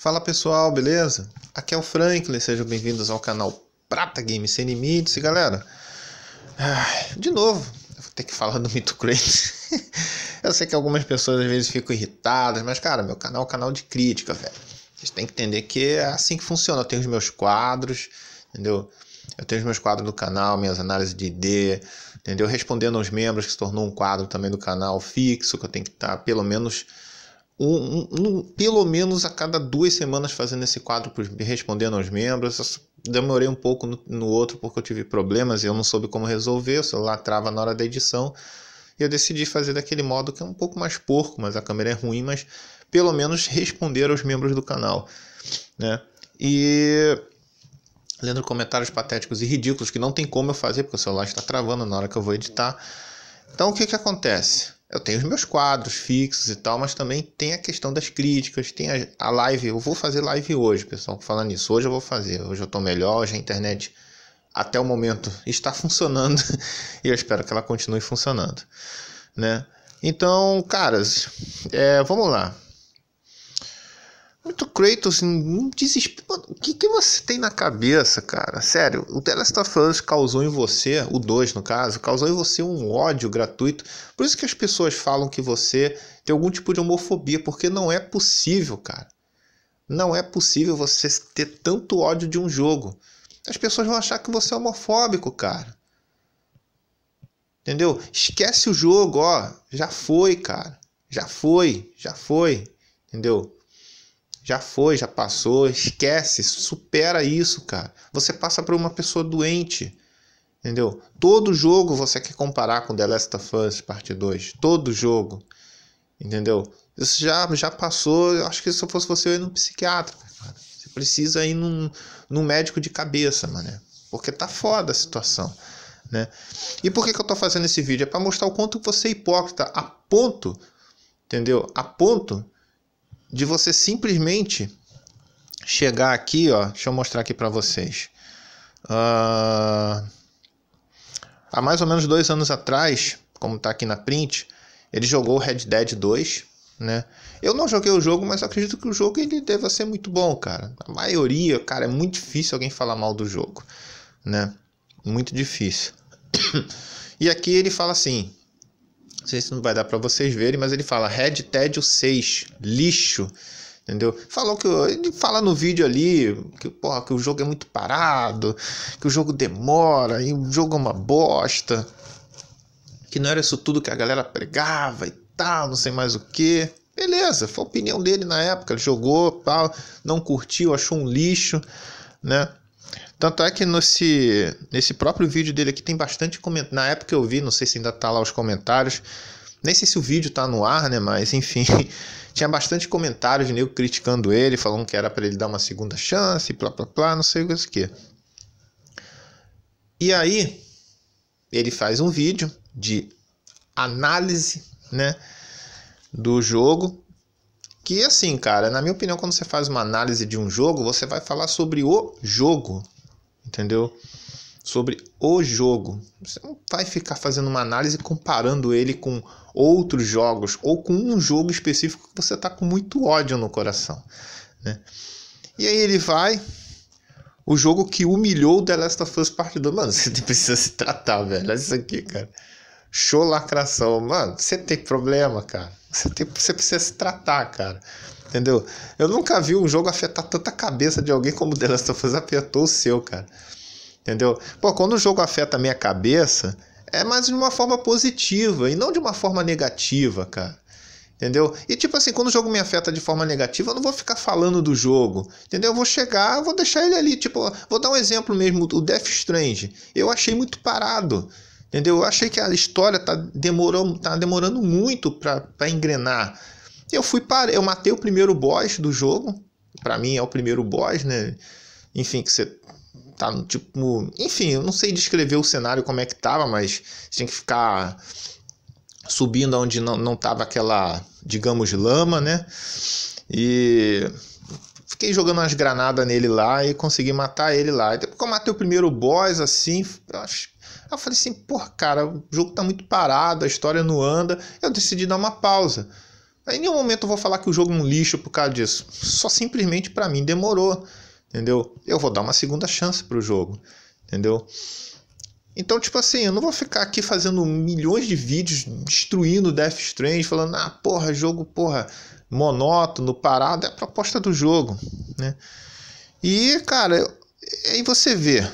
Fala pessoal, beleza? Aqui é o Franklin, sejam bem-vindos ao canal Prata Games Sem Limites e galera, ah, de novo, vou ter que falar do Mito Crate. eu sei que algumas pessoas às vezes ficam irritadas, mas cara, meu canal é um canal de crítica, velho. Vocês têm que entender que é assim que funciona. Eu tenho os meus quadros, entendeu? Eu tenho os meus quadros do canal, minhas análises de ID, entendeu? Respondendo aos membros, que se tornou um quadro também do canal fixo, que eu tenho que estar tá, pelo menos um, um, pelo menos a cada duas semanas fazendo esse quadro, respondendo aos membros. demorei um pouco no, no, outro porque eu tive problemas e eu não soube como resolver, o celular trava na hora da edição. E eu decidi fazer daquele modo que é um pouco mais porco, mas a câmera é ruim, mas pelo menos responder aos membros do canal. Né? E lendo comentários patéticos e ridículos que não tem como eu fazer, porque o celular está travando na hora que eu vou editar. Então o que, que acontece? Eu tenho os meus quadros fixos e tal, mas também tem a questão das críticas, tem a, a live. Eu vou fazer live hoje, pessoal, falando nisso. Hoje eu vou fazer, hoje eu tô melhor, hoje a internet até o momento está funcionando e eu espero que ela continue funcionando, né? Então, caras, é, vamos lá muito Kratos, assim, um desespero. O que, que você tem na cabeça, cara? Sério, o The Last of Us causou em você, o 2 no caso, causou em você um ódio gratuito. Por isso que as pessoas falam que você tem algum tipo de homofobia, porque não é possível, cara. Não é possível você ter tanto ódio de um jogo. As pessoas vão achar que você é homofóbico, cara. Entendeu? Esquece o jogo, ó. Já foi, cara. Já foi, já foi. Entendeu? Já foi, já passou, esquece, supera isso, cara. Você passa por uma pessoa doente. Entendeu? Todo jogo você quer comparar com The Last of Us Parte 2. Todo jogo. Entendeu? Isso já, já passou. Acho que se eu fosse você, eu ia no psiquiatra, cara. Você precisa ir num, num médico de cabeça, mano Porque tá foda a situação, né? E por que, que eu tô fazendo esse vídeo? É para mostrar o quanto você é hipócrita a ponto, entendeu? A ponto de você simplesmente chegar aqui, ó, deixa eu mostrar aqui para vocês. Uh, há mais ou menos dois anos atrás, como está aqui na print, ele jogou Red Dead 2, né? Eu não joguei o jogo, mas acredito que o jogo ele deva ser muito bom, cara. A maioria, cara, é muito difícil alguém falar mal do jogo, né? Muito difícil. e aqui ele fala assim: não sei se não vai dar para vocês verem, mas ele fala Red Tédio 6, lixo. Entendeu? Falou que ele fala no vídeo ali que, porra, que o jogo é muito parado, que o jogo demora, e o jogo é uma bosta, que não era isso tudo que a galera pregava e tal, não sei mais o que. Beleza, foi a opinião dele na época, ele jogou, tal, não curtiu, achou um lixo, né? Tanto é que nesse, nesse próprio vídeo dele aqui tem bastante comentário. Na época eu vi, não sei se ainda tá lá os comentários. Nem sei se o vídeo tá no ar, né? Mas enfim, tinha bastante comentários nego criticando ele, falando que era para ele dar uma segunda chance, plá plá plá, não sei o que. E aí, ele faz um vídeo de análise, né? Do jogo. Que assim, cara, na minha opinião, quando você faz uma análise de um jogo, você vai falar sobre o jogo, entendeu? Sobre o jogo. Você não vai ficar fazendo uma análise comparando ele com outros jogos ou com um jogo específico que você está com muito ódio no coração, né? E aí ele vai o jogo que humilhou o The Last of Us Part 2. Mano, você precisa se tratar, velho. Olha isso aqui, cara. Show lacração. Mano, você tem problema, cara. Você, tem, você precisa se tratar, cara entendeu? Eu nunca vi um jogo afetar tanta cabeça de alguém como o The Last of Us afetou o seu, cara. Entendeu? Pô, quando o jogo afeta a minha cabeça, é mais de uma forma positiva e não de uma forma negativa, cara. Entendeu? E tipo assim, quando o jogo me afeta de forma negativa, eu não vou ficar falando do jogo. Entendeu? Eu vou chegar, vou deixar ele ali. Tipo, vou dar um exemplo mesmo, o Death Strange. Eu achei muito parado. Entendeu? Eu achei que a história tá demorando, tá demorando muito para engrenar. Eu fui para, eu matei o primeiro boss do jogo. Para mim é o primeiro boss, né? Enfim, que você tá no tipo, enfim, eu não sei descrever o cenário como é que tava, mas tinha que ficar subindo onde não, não tava aquela, digamos, lama, né? E fiquei jogando umas granadas nele lá e consegui matar ele lá. E depois que eu matei o primeiro boss, assim, eu, acho... eu falei assim, pô, cara, o jogo tá muito parado, a história não anda. Eu decidi dar uma pausa. Em nenhum momento eu vou falar que o jogo é um lixo por causa disso. Só simplesmente para mim demorou, entendeu? Eu vou dar uma segunda chance pro jogo, entendeu? Então, tipo assim, eu não vou ficar aqui fazendo milhões de vídeos destruindo Death Strange, falando, ah, porra, jogo, porra, monótono, parado, é a proposta do jogo, né? E, cara, aí você vê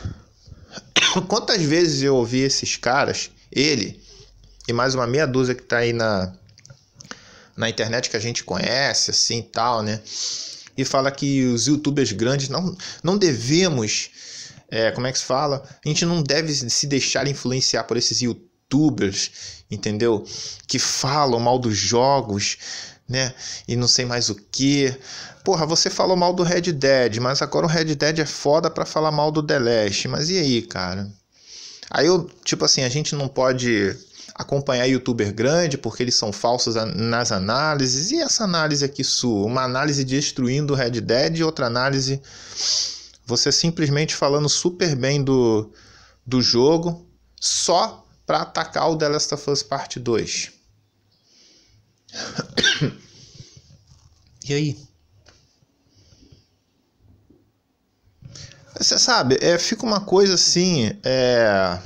quantas vezes eu ouvi esses caras, ele e mais uma meia dúzia que tá aí na na internet que a gente conhece, assim tal, né? E fala que os youtubers grandes não, não devemos. É, como é que se fala? A gente não deve se deixar influenciar por esses youtubers, entendeu? Que falam mal dos jogos, né? E não sei mais o que. Porra, você falou mal do Red Dead, mas agora o Red Dead é foda pra falar mal do The Last. Mas e aí, cara? Aí eu, tipo assim, a gente não pode acompanhar youtuber grande porque eles são falsos nas análises. E essa análise aqui sua? Uma análise destruindo o Red Dead e outra análise você simplesmente falando super bem do, do jogo só para atacar o The Last of Us Part 2. e aí? Você sabe, é, fica uma coisa assim. É...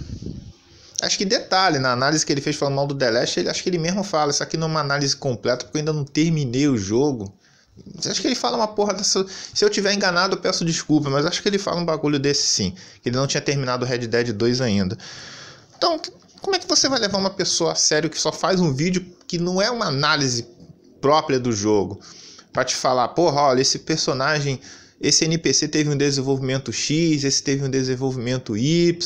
Acho que detalhe, na análise que ele fez falando mal do The Last, ele, acho que ele mesmo fala, isso aqui não é uma análise completa, porque eu ainda não terminei o jogo. Acho que ele fala uma porra dessa. Se eu tiver enganado, eu peço desculpa, mas acho que ele fala um bagulho desse sim. Que ele não tinha terminado o Red Dead 2 ainda. Então, como é que você vai levar uma pessoa a sério que só faz um vídeo que não é uma análise própria do jogo? para te falar, porra, olha, esse personagem, esse NPC teve um desenvolvimento X, esse teve um desenvolvimento Y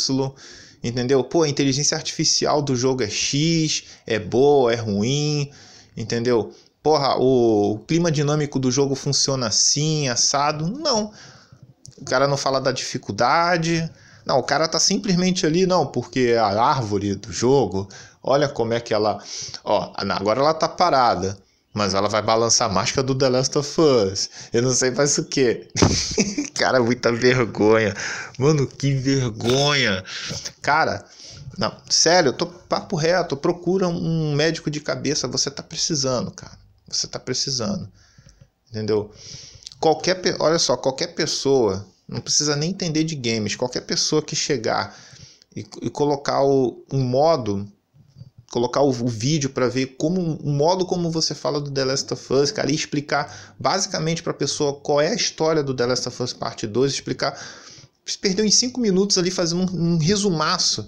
entendeu? Pô, a inteligência artificial do jogo é X, é boa, é ruim, entendeu? Porra, o clima dinâmico do jogo funciona assim, assado. Não. O cara não fala da dificuldade. Não, o cara tá simplesmente ali, não, porque a árvore do jogo, olha como é que ela. Ó, agora ela tá parada mas ela vai balançar a máscara do The Last of Us. Eu não sei mais o que. cara, muita vergonha. Mano, que vergonha. Cara, não, sério, tô papo reto. Procura um médico de cabeça. Você tá precisando, cara. Você tá precisando. Entendeu? Qualquer, olha só, qualquer pessoa, não precisa nem entender de games, qualquer pessoa que chegar e, e colocar o, um modo colocar o, o vídeo para ver como o modo como você fala do The Last of Us, cara, e explicar basicamente para a pessoa qual é a história do The Last of Us Parte 2, explicar. Se perdeu em 5 minutos ali fazendo um, um resumaço.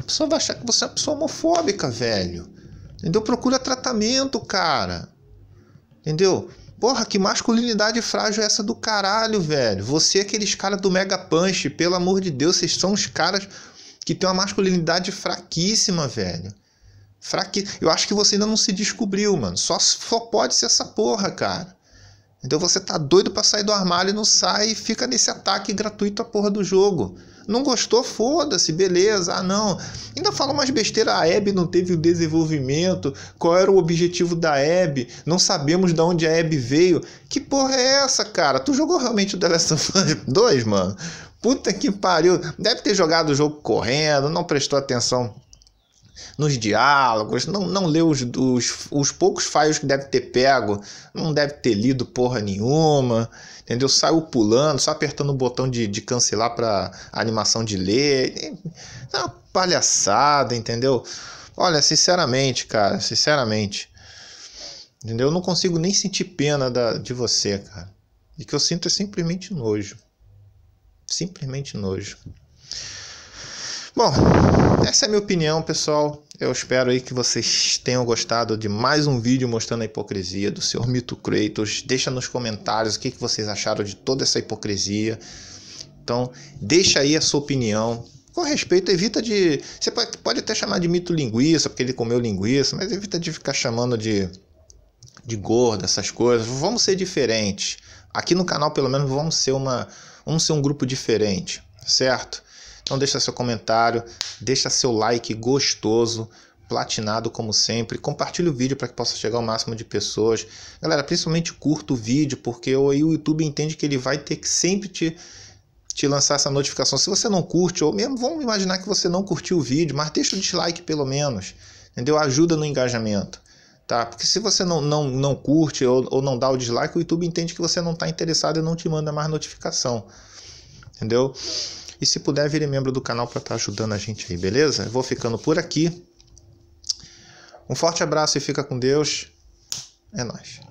A pessoa vai achar que você é uma pessoa homofóbica, velho. Entendeu? Procura tratamento, cara. Entendeu? Porra, que masculinidade frágil é essa do caralho, velho? Você é aqueles caras do Mega Punch, pelo amor de Deus, vocês são os caras que tem uma masculinidade fraquíssima, velho. Fraque... Eu acho que você ainda não se descobriu, mano. Só, só pode ser essa porra, cara. Então você tá doido para sair do armário e não sai e fica nesse ataque gratuito a porra do jogo. Não gostou? Foda-se, beleza. Ah, não. Ainda fala umas besteiras. A Abby não teve o desenvolvimento. Qual era o objetivo da Abby? Não sabemos de onde a Abby veio. Que porra é essa, cara? Tu jogou realmente o The Last of Us 2, mano? Puta que pariu. Deve ter jogado o jogo correndo, não prestou atenção nos diálogos, não, não leu os, os, os poucos files que deve ter pego, não deve ter lido porra nenhuma, entendeu? Saiu pulando, só apertando o botão de, de cancelar para animação de ler. É uma palhaçada, entendeu? Olha, sinceramente, cara, sinceramente, entendeu? Eu não consigo nem sentir pena da, de você, cara. E que eu sinto é simplesmente nojo simplesmente nojo. Bom, essa é a minha opinião, pessoal. Eu espero aí que vocês tenham gostado de mais um vídeo mostrando a hipocrisia do Sr. Mito Kratos. Deixa nos comentários o que, que vocês acharam de toda essa hipocrisia. Então, deixa aí a sua opinião. Com respeito, evita de. Você pode até chamar de mito linguiça, porque ele comeu linguiça, mas evita de ficar chamando de, de gordo, essas coisas. Vamos ser diferentes. Aqui no canal, pelo menos, vamos ser uma, Vamos ser um grupo diferente, certo? Então deixa seu comentário, deixa seu like gostoso, platinado como sempre. Compartilhe o vídeo para que possa chegar ao máximo de pessoas. Galera, principalmente curta o vídeo, porque aí o YouTube entende que ele vai ter que sempre te te lançar essa notificação. Se você não curte, ou mesmo vamos imaginar que você não curtiu o vídeo, mas deixa o dislike pelo menos, entendeu? Ajuda no engajamento tá? Porque se você não, não, não curte ou, ou não dá o dislike, o YouTube entende que você não está interessado e não te manda mais notificação, entendeu? E se puder, vire membro do canal para estar tá ajudando a gente aí, beleza? Eu vou ficando por aqui. Um forte abraço e fica com Deus. É nóis.